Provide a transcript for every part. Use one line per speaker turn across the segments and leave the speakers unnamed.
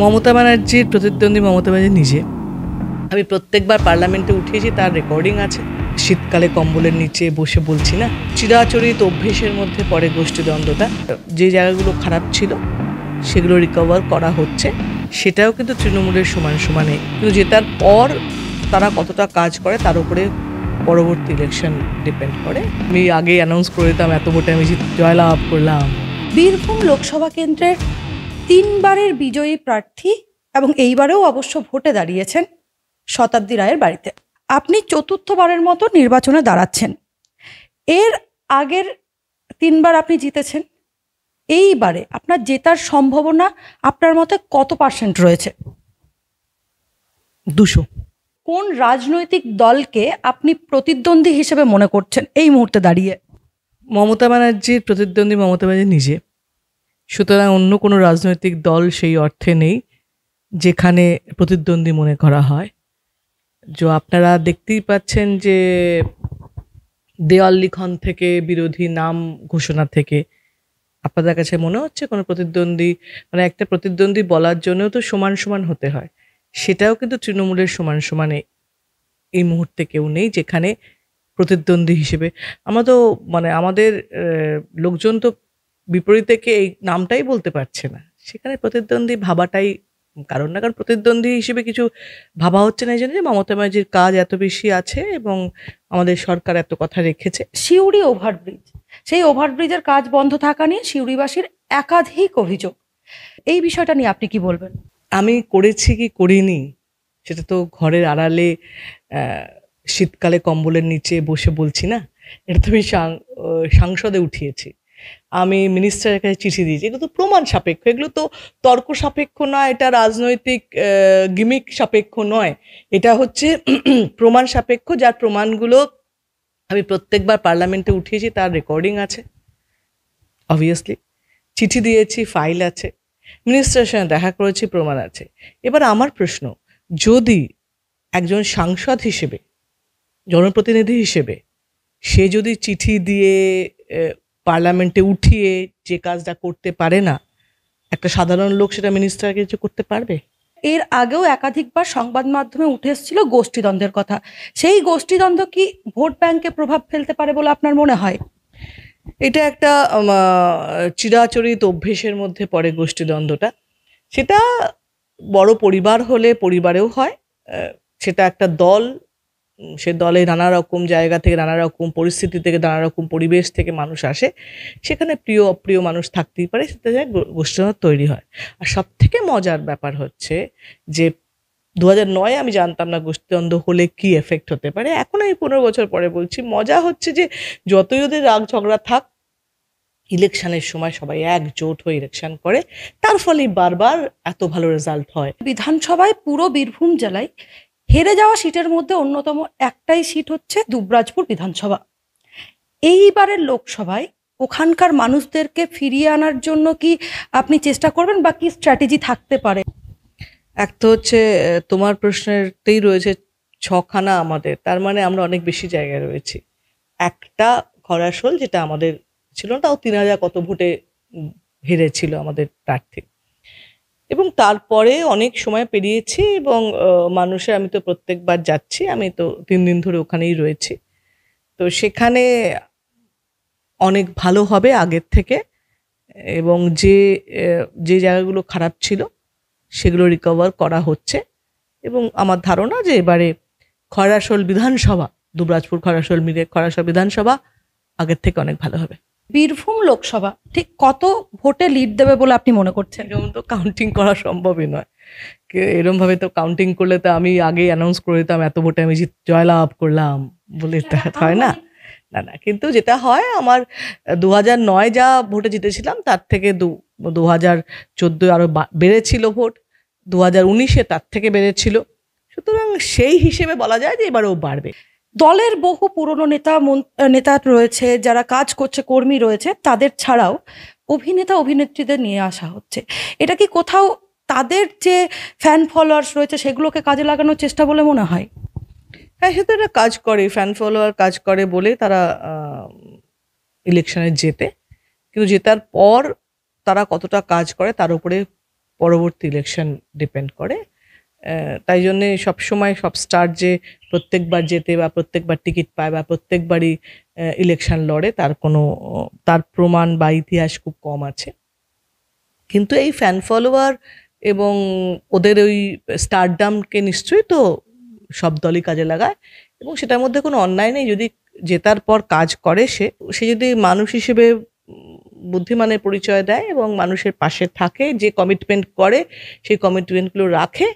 মমতা ব্যানার্জির প্রতিদ্বন্দ্বী মমতা ব্যানার্জি নিজে আমি প্রত্যেকবার পার্লামেন্টে উঠেছি তার রেকর্ডিং আছে শীতকালে কম্বলের নিচে বসে বলছি না চিরাচরিত অভ্যেসের মধ্যে পড়ে গোষ্ঠীদ্বন্দ্বতা যে জায়গাগুলো খারাপ ছিল সেগুলো রিকভার করা হচ্ছে সেটাও কিন্তু তৃণমূলের সমান সমানে কিন্তু জেতার পর তারা কতটা কাজ করে তার উপরে পরবর্তী ইলেকশন ডিপেন্ড করে আমি আগে অ্যানাউন্স করে দিতাম এত ভোটে আমি
জয়লাভ করলাম বীরভূম লোকসভা কেন্দ্রের তিনবারের বিজয়ী প্রার্থী এবং এইবারেও অবশ্য ভোটে দাঁড়িয়েছেন শতাব্দী রায়ের বাড়িতে আপনি চতুর্থবারের মতো নির্বাচনে দাঁড়াচ্ছেন এর আগের তিনবার আপনি জিতেছেন এইবারে আপনার জেতার সম্ভাবনা আপনার মতে কত পার্সেন্ট রয়েছে দুশো কোন রাজনৈতিক দলকে আপনি প্রতিদ্বন্দ্বী হিসেবে মনে করছেন এই মুহূর্তে দাঁড়িয়ে মমতা ব্যানার্জির
প্রতিদ্বন্দ্বী মমতা ব্যানার্জি নিজে সুতরাং অন্য কোনো রাজনৈতিক দল সেই অর্থে নেই যেখানে প্রতিদ্বন্দ্বী মনে করা হয় যো আপনারা দেখতেই পাচ্ছেন যে দেওয়াল লিখন থেকে বিরোধী নাম ঘোষণা থেকে আপনাদের কাছে মনে হচ্ছে কোনো প্রতিদ্বন্দ্বী মানে একটা প্রতিদ্বন্দ্বী বলার জন্যও তো সমান সমান হতে হয় সেটাও কিন্তু তৃণমূলের সমান সমানে এই মুহূর্তে কেউ নেই যেখানে প্রতিদ্বন্দ্বী হিসেবে আমরা তো মানে আমাদের লোকজন তো বিপরীতে কে এই নামটাই বলতে পারছে না সেখানে প্রতিদ্বন্দ্বী ভাবাটাই কারণ না কারণ প্রতিদ্বন্দ্বী হিসেবে কিছু ভাবা হচ্ছে না এই জন্য যে মমতা ব্যানার্জির কাজ এত বেশি
আছে এবং আমাদের সরকার এত কথা রেখেছে সিউড়ি ওভারব্রিজ সেই ওভারব্রিজের কাজ বন্ধ থাকা নিয়ে সিউড়িবাসীর একাধিক অভিযোগ এই বিষয়টা নিয়ে আপনি কি বলবেন
আমি করেছি কি করিনি সেটা তো ঘরের আড়ালে শীতকালে কম্বলের নিচে বসে বলছি না এটা তো আমি সাংসদে উঠিয়েছি আমি মিনিস্টারের কাছে চিঠি দিয়েছি এগুলো তো প্রমাণ সাপেক্ষ এগুলো তো তর্ক সাপেক্ষ নয় এটা রাজনৈতিক গিমিক সাপেক্ষ নয় এটা হচ্ছে প্রমাণ সাপেক্ষ যার প্রমাণগুলো আমি প্রত্যেকবার পার্লামেন্টে উঠিয়েছি তার রেকর্ডিং আছে অবভিয়াসলি চিঠি দিয়েছি ফাইল আছে মিনিস্টারের সঙ্গে দেখা করেছি প্রমাণ আছে এবার আমার প্রশ্ন যদি একজন সাংসদ হিসেবে জনপ্রতিনিধি হিসেবে সে যদি চিঠি দিয়ে পার্লামেন্টে উঠিয়ে যে কাজটা করতে পারে না একটা সাধারণ লোক সেটা মিনিস্টারকে কিছু
করতে পারবে এর আগেও একাধিকবার সংবাদ মাধ্যমে উঠে এসেছিল গোষ্ঠীদ্বন্দ্বের কথা সেই গোষ্ঠীদ্বন্দ্ব কি ভোট ব্যাংকে প্রভাব ফেলতে পারে বলে আপনার মনে হয় এটা একটা
চিরাচরিত অভ্যেসের মধ্যে পড়ে গোষ্ঠীদ্বন্দ্বটা সেটা বড় পরিবার হলে পরিবারেও হয় সেটা একটা দল সে দলে নানা রকম জায়গা থেকে নানা রকম পরিস্থিতি থেকে নানা রকম পরিবেশ থেকে মানুষ আসে সেখানে প্রিয় অপ্রিয় মানুষ থাকতেই পারে সেটা যায় গোষ্ঠীর তৈরি হয় আর সব থেকে মজার ব্যাপার হচ্ছে যে দু নয় আমি জানতাম না গোষ্ঠীদ্বন্দ্ব হলে কি এফেক্ট হতে পারে এখন আমি পনেরো বছর পরে বলছি মজা হচ্ছে যে যতই ওদের রাগ ঝগড়া থাক ইলেকশনের সময় সবাই একজোট হয়ে ইলেকশন করে তার ফলে বারবার এত ভালো
রেজাল্ট হয় বিধানসভায় পুরো বীরভূম জেলায় হেরে যাওয়া সিটের মধ্যে অন্যতম একটাই সিট হচ্ছে দুবরাজপুর বিধানসভা এইবারের লোকসভায় ওখানকার মানুষদেরকে ফিরিয়ে আনার জন্য কি আপনি চেষ্টা করবেন বা কি স্ট্র্যাটেজি থাকতে পারে এক তো হচ্ছে তোমার প্রশ্নেরতেই রয়েছে ছখানা আমাদের
তার মানে আমরা অনেক বেশি জায়গায় রয়েছি একটা ঘরাসল যেটা আমাদের ছিল না তাও তিন হাজার কত ভোটে হেরেছিল আমাদের প্রার্থী এবং তারপরে অনেক সময় পেরিয়েছি এবং মানুষের আমি তো প্রত্যেকবার যাচ্ছি আমি তো তিন দিন ধরে ওখানেই রয়েছি তো সেখানে অনেক ভালো হবে আগের থেকে এবং যে যে জায়গাগুলো খারাপ ছিল সেগুলো রিকভার করা হচ্ছে এবং আমার ধারণা যে এবারে খরাসোল বিধানসভা দুবরাজপুর খরাসোল মিলে খরাসোল বিধানসভা আগের থেকে অনেক ভালো হবে
বীরভূম লোকসভা ঠিক কত ভোটে লিড দেবে বলে আপনি মনে করছেন এরকম তো কাউন্টিং করা সম্ভবই
নয় এরম ভাবে তো কাউন্টিং করলে তো আমি আগেই অ্যানাউন্স করে দিতাম এত ভোটে আমি জয়লাভ করলাম বলে হয় না না না কিন্তু যেটা হয় আমার দু নয় যা ভোটে জিতেছিলাম তার থেকে দু দু হাজার চোদ্দোয় আরও বেড়েছিল ভোট
দু হাজার উনিশে তার থেকে বেড়েছিল সুতরাং সেই হিসেবে বলা যায় যে এবারও বাড়বে দলের বহু পুরনো নেতা নেতা রয়েছে যারা কাজ করছে কর্মী রয়েছে তাদের ছাড়াও অভিনেতা অভিনেত্রীদের নিয়ে আসা হচ্ছে এটা কি কোথাও তাদের যে ফ্যান ফলোয়ার্স রয়েছে সেগুলোকে কাজে লাগানোর চেষ্টা বলে মনে হয় হ্যাঁ সে তো এটা
কাজ করে ফ্যান ফলোয়ার কাজ করে বলে তারা ইলেকশনে জেতে কিন্তু জেতার পর তারা কতটা কাজ করে তার উপরে পরবর্তী ইলেকশন ডিপেন্ড করে তাই জন্যে সবসময় সব স্টার যে প্রত্যেকবার যেতে বা প্রত্যেকবার টিকিট পায় বা প্রত্যেকবারই ইলেকশন লড়ে তার কোনো তার প্রমাণ বা ইতিহাস খুব কম আছে কিন্তু এই ফ্যান ফলোয়ার এবং ওদের ওই স্টারডামকে নিশ্চয়ই তো সব দলই কাজে লাগায় এবং সেটার মধ্যে কোনো অন্যায় নেই যদি জেতার পর কাজ করে সে সে যদি মানুষ হিসেবে বুদ্ধিমানের পরিচয় দেয় এবং মানুষের পাশে থাকে যে কমিটমেন্ট করে সেই
কমিটমেন্টগুলো রাখে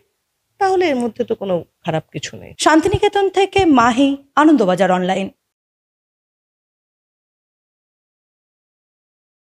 তাহলে এর মধ্যে তো কোনো
খারাপ কিছু নেই
শান্তিনিকেতন থেকে মাহি আনন্দবাজার অনলাইন